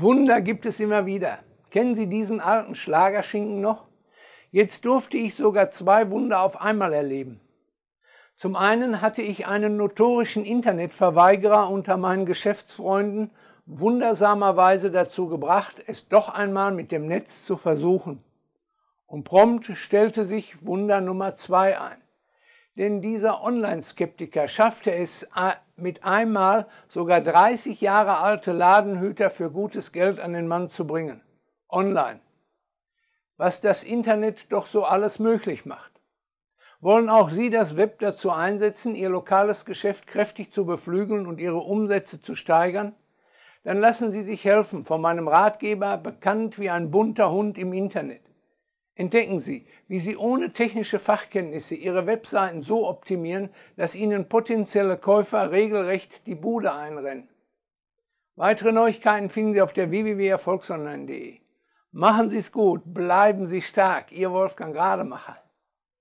Wunder gibt es immer wieder. Kennen Sie diesen alten Schlagerschinken noch? Jetzt durfte ich sogar zwei Wunder auf einmal erleben. Zum einen hatte ich einen notorischen Internetverweigerer unter meinen Geschäftsfreunden wundersamerweise dazu gebracht, es doch einmal mit dem Netz zu versuchen. Und prompt stellte sich Wunder Nummer zwei ein denn dieser Online-Skeptiker schaffte es mit einmal sogar 30 Jahre alte Ladenhüter für gutes Geld an den Mann zu bringen. Online. Was das Internet doch so alles möglich macht. Wollen auch Sie das Web dazu einsetzen, Ihr lokales Geschäft kräftig zu beflügeln und Ihre Umsätze zu steigern? Dann lassen Sie sich helfen von meinem Ratgeber, bekannt wie ein bunter Hund im Internet. Entdecken Sie, wie Sie ohne technische Fachkenntnisse Ihre Webseiten so optimieren, dass Ihnen potenzielle Käufer regelrecht die Bude einrennen. Weitere Neuigkeiten finden Sie auf der www.erfolgsonline.de. Machen Sie es gut, bleiben Sie stark, Ihr Wolfgang Rademacher.